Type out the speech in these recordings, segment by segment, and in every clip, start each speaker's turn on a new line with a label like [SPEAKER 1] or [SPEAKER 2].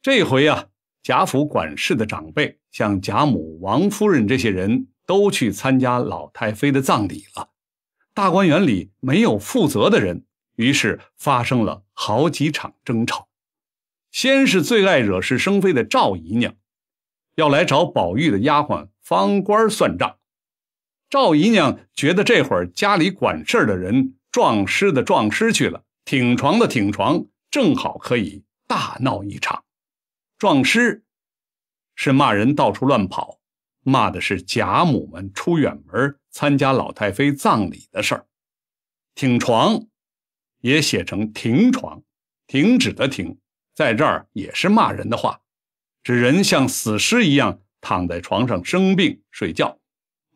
[SPEAKER 1] 这回啊，贾府管事的长辈，像贾母、王夫人这些人都去参加老太妃的葬礼了。大观园里没有负责的人，于是发生了好几场争吵。先是最爱惹是生非的赵姨娘，要来找宝玉的丫鬟方官算账。赵姨娘觉得这会儿家里管事的人撞尸的撞尸去了，挺床的挺床，正好可以大闹一场。撞尸是骂人到处乱跑，骂的是贾母们出远门参加老太妃葬礼的事儿。挺床也写成停床，停止的停，在这儿也是骂人的话，指人像死尸一样躺在床上生病睡觉，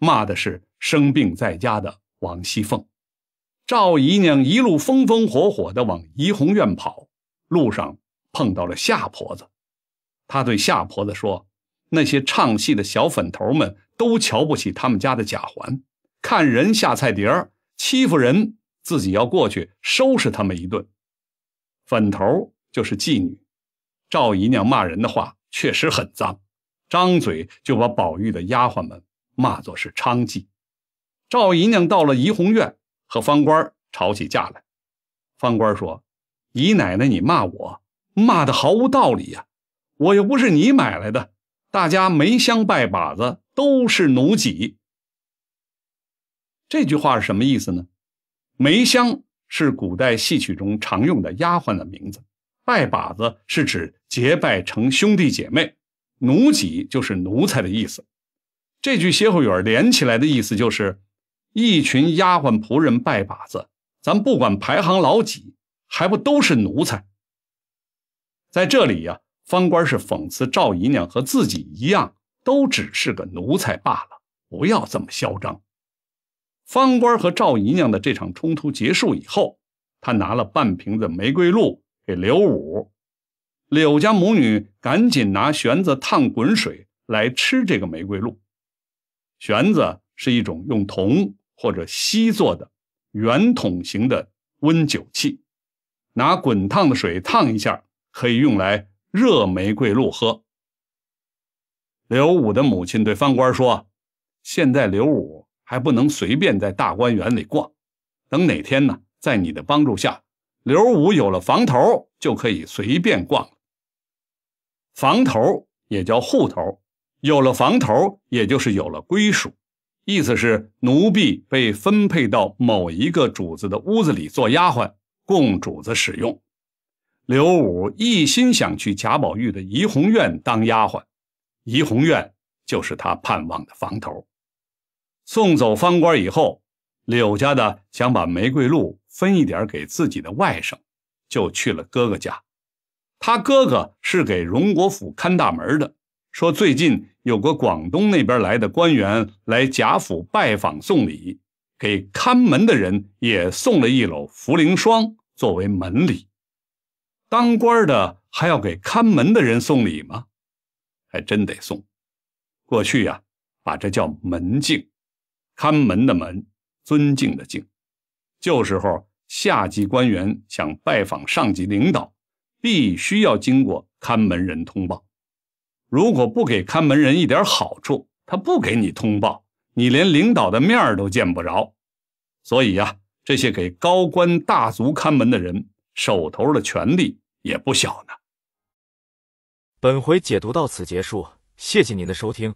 [SPEAKER 1] 骂的是生病在家的王熙凤。赵姨娘一路风风火火地往怡红院跑，路上碰到了夏婆子。他对夏婆子说：“那些唱戏的小粉头们都瞧不起他们家的贾环，看人下菜碟儿，欺负人。自己要过去收拾他们一顿。粉头就是妓女。赵姨娘骂人的话确实很脏，张嘴就把宝玉的丫鬟们骂作是娼妓。赵姨娘到了怡红院，和方官吵起架来。方官说：‘姨奶奶，你骂我，骂的毫无道理呀。’我又不是你买来的，大家梅香拜把子都是奴己。这句话是什么意思呢？梅香是古代戏曲中常用的丫鬟的名字，拜把子是指结拜成兄弟姐妹，奴己就是奴才的意思。这句歇后语连起来的意思就是一群丫鬟仆人拜把子，咱不管排行老几，还不都是奴才？在这里呀。方官是讽刺赵姨娘和自己一样，都只是个奴才罢了，不要这么嚣张。方官和赵姨娘的这场冲突结束以后，他拿了半瓶子玫瑰露给刘五，柳家母女赶紧拿玄子烫滚水来吃这个玫瑰露。玄子是一种用铜或者锡做的圆筒形的温酒器，拿滚烫的水烫一下，可以用来。热玫瑰露喝。刘武的母亲对方官说：“现在刘武还不能随便在大观园里逛，等哪天呢，在你的帮助下，刘武有了房头，就可以随便逛了。房头也叫户头，有了房头，也就是有了归属，意思是奴婢被分配到某一个主子的屋子里做丫鬟，供主子使用。”刘武一心想去贾宝玉的怡红院当丫鬟，怡红院就是他盼望的房头。送走方官以后，柳家的想把玫瑰露分一点给自己的外甥，就去了哥哥家。他哥哥是给荣国府看大门的，说最近有个广东那边来的官员来贾府拜访送礼，给看门的人也送了一篓茯苓霜作为门礼。当官的还要给看门的人送礼吗？还真得送。过去呀，把这叫门敬，看门的门，尊敬的敬。旧时候，下级官员想拜访上级领导，必须要经过看门人通报。如果不给看门人一点好处，他不给你通报，你连领导的面都见不着。所以呀，这些给高官大族看门的人，手头的权力。也不小呢。本回解读到此结束，谢谢您的收听。